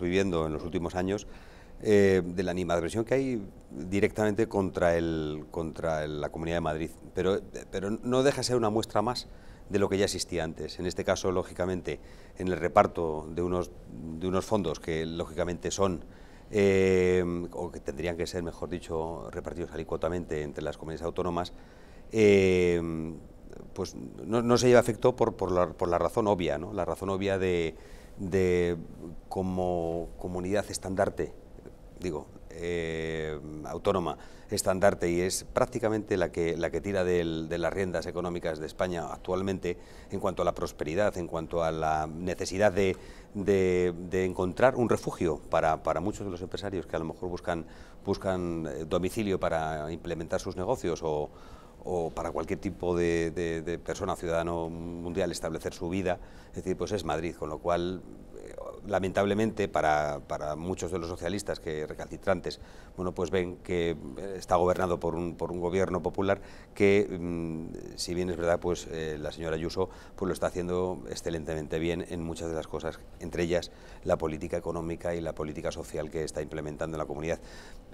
viviendo en los últimos años eh, de la animadversión que hay directamente contra, el, contra la Comunidad de Madrid, pero, pero no deja ser una muestra más de lo que ya existía antes. En este caso, lógicamente, en el reparto de unos, de unos fondos que lógicamente son, eh, o que tendrían que ser, mejor dicho, repartidos alicuotamente entre las comunidades autónomas, eh, pues no, se lleva efecto por, por, la, por la razón obvia, ¿no? la razón obvia de de como comunidad estandarte, digo, eh, autónoma, estandarte, y es prácticamente la que, la que tira de las riendas económicas de España actualmente en cuanto a la prosperidad, en cuanto a la necesidad de, de, encontrar un refugio para, para, muchos de los empresarios que a lo mejor buscan, buscan eh, domicilio para implementar sus negocios o, o para cualquier tipo de, de, persona, ciudadano mundial, establecer su vida, es decir, pues es Madrid, con lo cual lamentablemente para, muchos de los socialistas que recalcitrantes, bueno, pues ven que está gobernado por un, por un gobierno popular que, mm, si bien es verdad, pues eh, la señora Ayuso pues lo está haciendo excelentemente bien en muchas de las cosas, entre ellas la política económica y la política social que está implementando en la comunidad.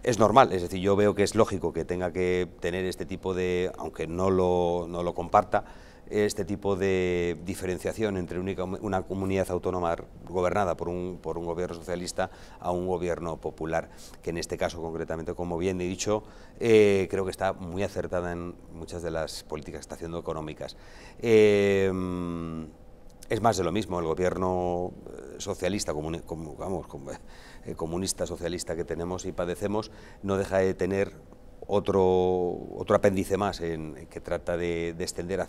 Es normal, es decir, yo veo que es lógico que tenga que tener este tipo de, aunque no no lo comparta, este tipo de diferenciación entre una comunidad autónoma gobernada por un, por un gobierno socialista a un gobierno popular, que en este caso concretamente, como bien he dicho, eh, creo que está muy acertada en muchas de las políticas que está haciendo económicas. Eh, es más de lo mismo, el gobierno eh, socialista, como vamos, comunista socialista que tenemos y padecemos, no deja de tener otro, otro apéndice más en, que trata de, de extender hacia...